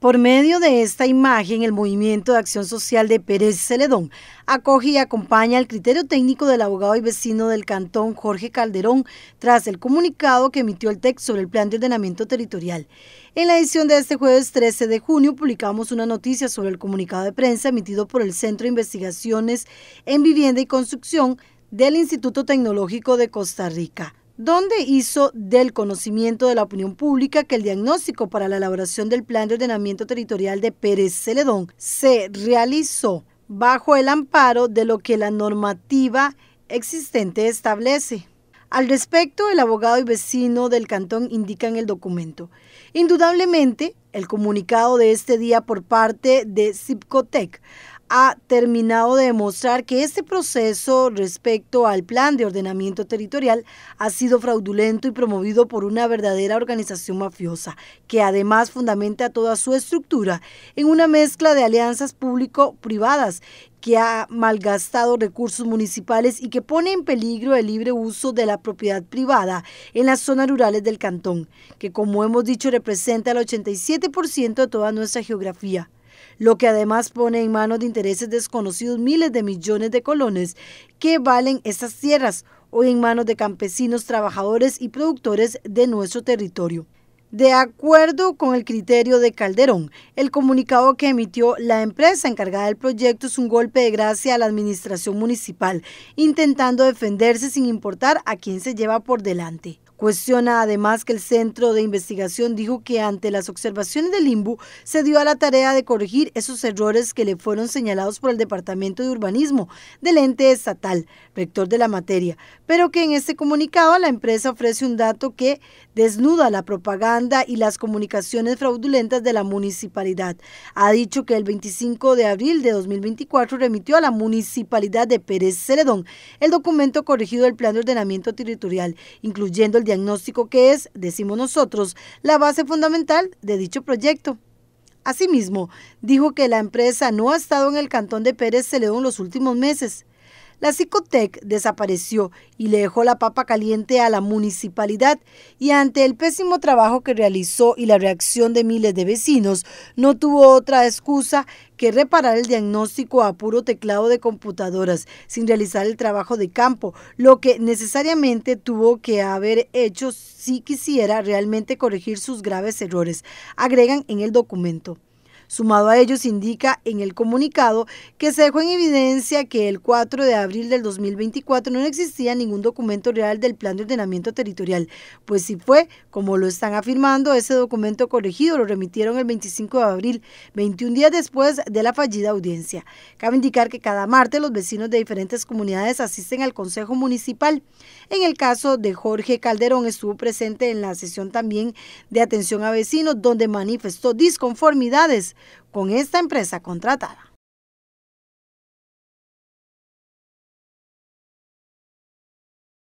Por medio de esta imagen, el Movimiento de Acción Social de Pérez Celedón acoge y acompaña el criterio técnico del abogado y vecino del cantón Jorge Calderón tras el comunicado que emitió el TEC sobre el plan de ordenamiento territorial. En la edición de este jueves 13 de junio publicamos una noticia sobre el comunicado de prensa emitido por el Centro de Investigaciones en Vivienda y Construcción del Instituto Tecnológico de Costa Rica donde hizo del conocimiento de la opinión pública que el diagnóstico para la elaboración del Plan de Ordenamiento Territorial de Pérez Celedón se realizó bajo el amparo de lo que la normativa existente establece. Al respecto, el abogado y vecino del cantón indican en el documento. Indudablemente, el comunicado de este día por parte de Cipcotec ha terminado de demostrar que este proceso respecto al plan de ordenamiento territorial ha sido fraudulento y promovido por una verdadera organización mafiosa, que además fundamenta toda su estructura en una mezcla de alianzas público-privadas que ha malgastado recursos municipales y que pone en peligro el libre uso de la propiedad privada en las zonas rurales del cantón, que como hemos dicho representa el 87% de toda nuestra geografía lo que además pone en manos de intereses desconocidos miles de millones de colones que valen esas tierras hoy en manos de campesinos, trabajadores y productores de nuestro territorio. De acuerdo con el criterio de Calderón, el comunicado que emitió la empresa encargada del proyecto es un golpe de gracia a la administración municipal, intentando defenderse sin importar a quién se lleva por delante. Cuestiona además que el centro de investigación dijo que ante las observaciones del IMBU se dio a la tarea de corregir esos errores que le fueron señalados por el Departamento de Urbanismo del ente estatal, rector de la materia, pero que en este comunicado la empresa ofrece un dato que desnuda la propaganda y las comunicaciones fraudulentas de la municipalidad. Ha dicho que el 25 de abril de 2024 remitió a la municipalidad de Pérez Celedón el documento corregido del plan de ordenamiento territorial, incluyendo el diagnóstico que es, decimos nosotros, la base fundamental de dicho proyecto. Asimismo, dijo que la empresa no ha estado en el Cantón de Pérez Celedón los últimos meses. La Psicotec desapareció y le dejó la papa caliente a la municipalidad y ante el pésimo trabajo que realizó y la reacción de miles de vecinos, no tuvo otra excusa que reparar el diagnóstico a puro teclado de computadoras sin realizar el trabajo de campo, lo que necesariamente tuvo que haber hecho si quisiera realmente corregir sus graves errores, agregan en el documento. Sumado a ello, indica en el comunicado que se dejó en evidencia que el 4 de abril del 2024 no existía ningún documento real del Plan de Ordenamiento Territorial, pues si fue, como lo están afirmando, ese documento corregido lo remitieron el 25 de abril, 21 días después de la fallida audiencia. Cabe indicar que cada martes los vecinos de diferentes comunidades asisten al Consejo Municipal. En el caso de Jorge Calderón, estuvo presente en la sesión también de atención a vecinos, donde manifestó disconformidades con esta empresa contratada.